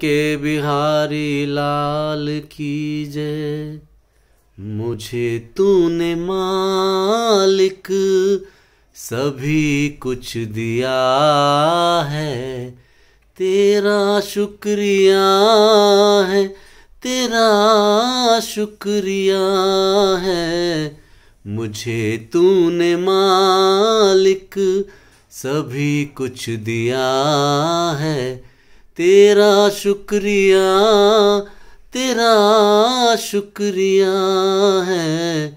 के बिहारी लाल की जय मुझे तूने मालिक सभी कुछ दिया है तेरा शुक्रिया है तेरा शुक्रिया है मुझे तूने मालिक सभी कुछ दिया है तेरा शुक्रिया तेरा शुक्रिया है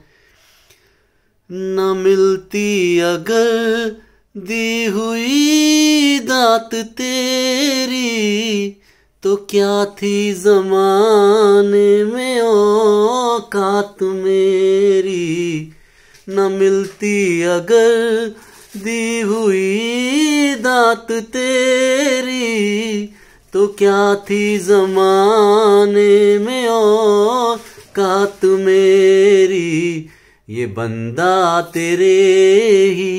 न मिलती अगर दी हुई दात तेरी तो क्या थी जमाने में औकात मेरी न मिलती अगर दी हुई दात तेरी तो क्या थी जमाने में ओ का तू मेरी ये बंदा तेरे ही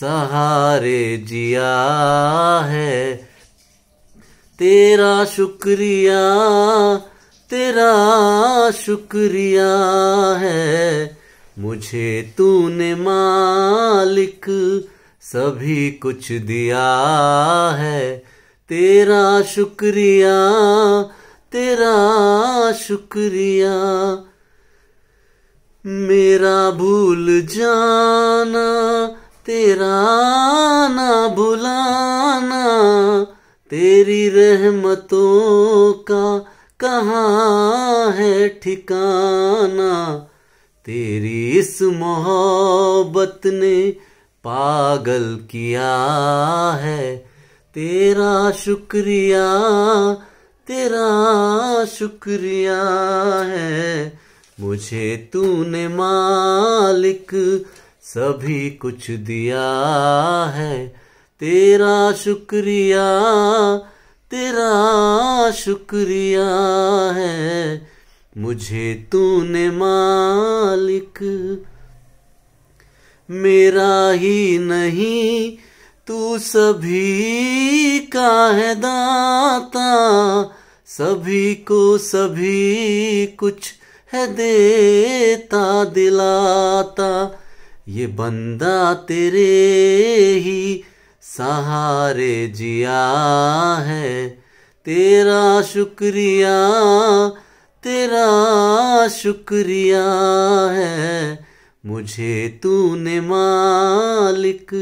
सहारे जिया है तेरा शुक्रिया तेरा शुक्रिया है मुझे तूने मालिक सभी कुछ दिया है तेरा शुक्रिया तेरा शुक्रिया मेरा भूल जाना तेरा ना भुलाना तेरी रहमतों का कहाँ है ठिकाना तेरी इस मोहब्बत ने पागल किया है तेरा शुक्रिया तेरा शुक्रिया है मुझे तूने मालिक सभी कुछ दिया है तेरा शुक्रिया तेरा शुक्रिया है मुझे तूने मालिक मेरा ही नहीं तू सभी का है दाता सभी को सभी कुछ है देता दिलाता ये बंदा तेरे ही सहारे जिया है तेरा शुक्रिया तेरा शुक्रिया है मुझे तूने मालिक